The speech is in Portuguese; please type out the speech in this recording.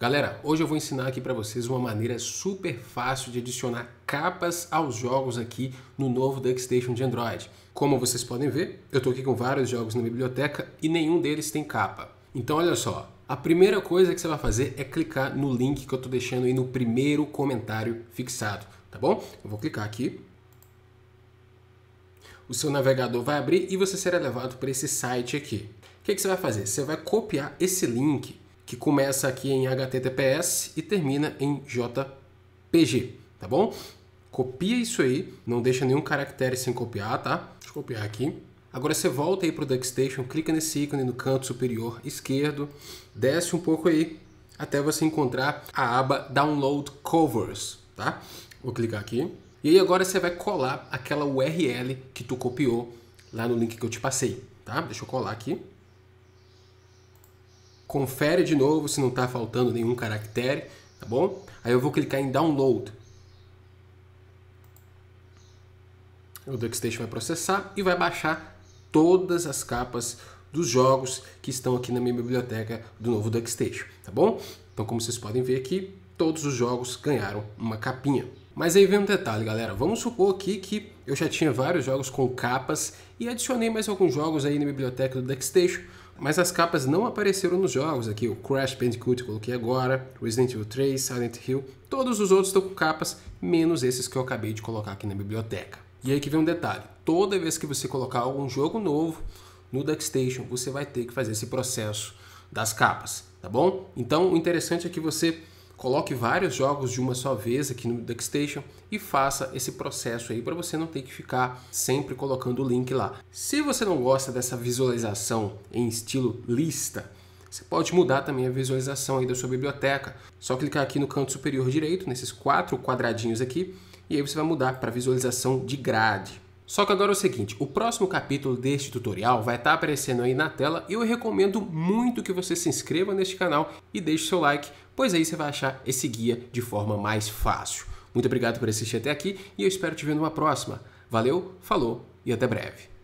Galera, hoje eu vou ensinar aqui para vocês uma maneira super fácil de adicionar capas aos jogos aqui no novo DuckStation de Android. Como vocês podem ver, eu estou aqui com vários jogos na biblioteca e nenhum deles tem capa. Então olha só, a primeira coisa que você vai fazer é clicar no link que eu estou deixando aí no primeiro comentário fixado, tá bom? Eu vou clicar aqui. O seu navegador vai abrir e você será levado para esse site aqui. O que, que você vai fazer? Você vai copiar esse link que começa aqui em HTTPS e termina em JPG, tá bom? Copia isso aí, não deixa nenhum caractere sem copiar, tá? Deixa eu copiar aqui. Agora você volta aí para o DuckStation, clica nesse ícone no canto superior esquerdo, desce um pouco aí até você encontrar a aba Download Covers, tá? Vou clicar aqui. E aí agora você vai colar aquela URL que tu copiou lá no link que eu te passei, tá? Deixa eu colar aqui confere de novo se não está faltando nenhum caractere, tá bom? Aí eu vou clicar em download. O Duckstation vai processar e vai baixar todas as capas dos jogos que estão aqui na minha biblioteca do novo Duckstation, tá bom? Então como vocês podem ver aqui, todos os jogos ganharam uma capinha. Mas aí vem um detalhe, galera. Vamos supor aqui que eu já tinha vários jogos com capas e adicionei mais alguns jogos aí na biblioteca do Duckstation mas as capas não apareceram nos jogos aqui. O Crash Bandicoot coloquei agora, Resident Evil 3, Silent Hill. Todos os outros estão com capas, menos esses que eu acabei de colocar aqui na biblioteca. E aí que vem um detalhe. Toda vez que você colocar algum jogo novo no Duckstation, você vai ter que fazer esse processo das capas, tá bom? Então, o interessante é que você Coloque vários jogos de uma só vez aqui no DuckStation e faça esse processo aí para você não ter que ficar sempre colocando o link lá. Se você não gosta dessa visualização em estilo lista, você pode mudar também a visualização aí da sua biblioteca. Só clicar aqui no canto superior direito, nesses quatro quadradinhos aqui, e aí você vai mudar para visualização de grade. Só que agora é o seguinte, o próximo capítulo deste tutorial vai estar tá aparecendo aí na tela e eu recomendo muito que você se inscreva neste canal e deixe seu like, pois aí você vai achar esse guia de forma mais fácil. Muito obrigado por assistir até aqui e eu espero te ver numa próxima. Valeu, falou e até breve.